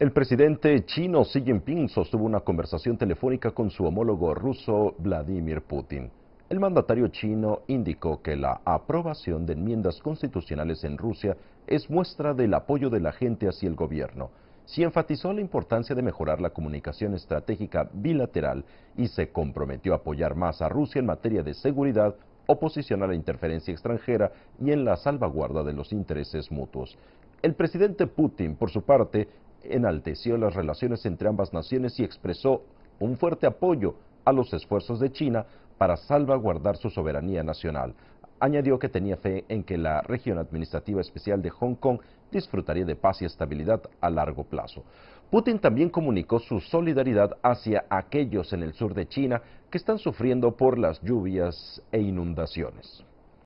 El presidente chino Xi Jinping sostuvo una conversación telefónica con su homólogo ruso Vladimir Putin. El mandatario chino indicó que la aprobación de enmiendas constitucionales en Rusia es muestra del apoyo de la gente hacia el gobierno. Si enfatizó la importancia de mejorar la comunicación estratégica bilateral y se comprometió a apoyar más a Rusia en materia de seguridad, oposición a la interferencia extranjera y en la salvaguarda de los intereses mutuos. El presidente Putin, por su parte, enalteció las relaciones entre ambas naciones y expresó un fuerte apoyo a los esfuerzos de China para salvaguardar su soberanía nacional. Añadió que tenía fe en que la región administrativa especial de Hong Kong disfrutaría de paz y estabilidad a largo plazo. Putin también comunicó su solidaridad hacia aquellos en el sur de China que están sufriendo por las lluvias e inundaciones.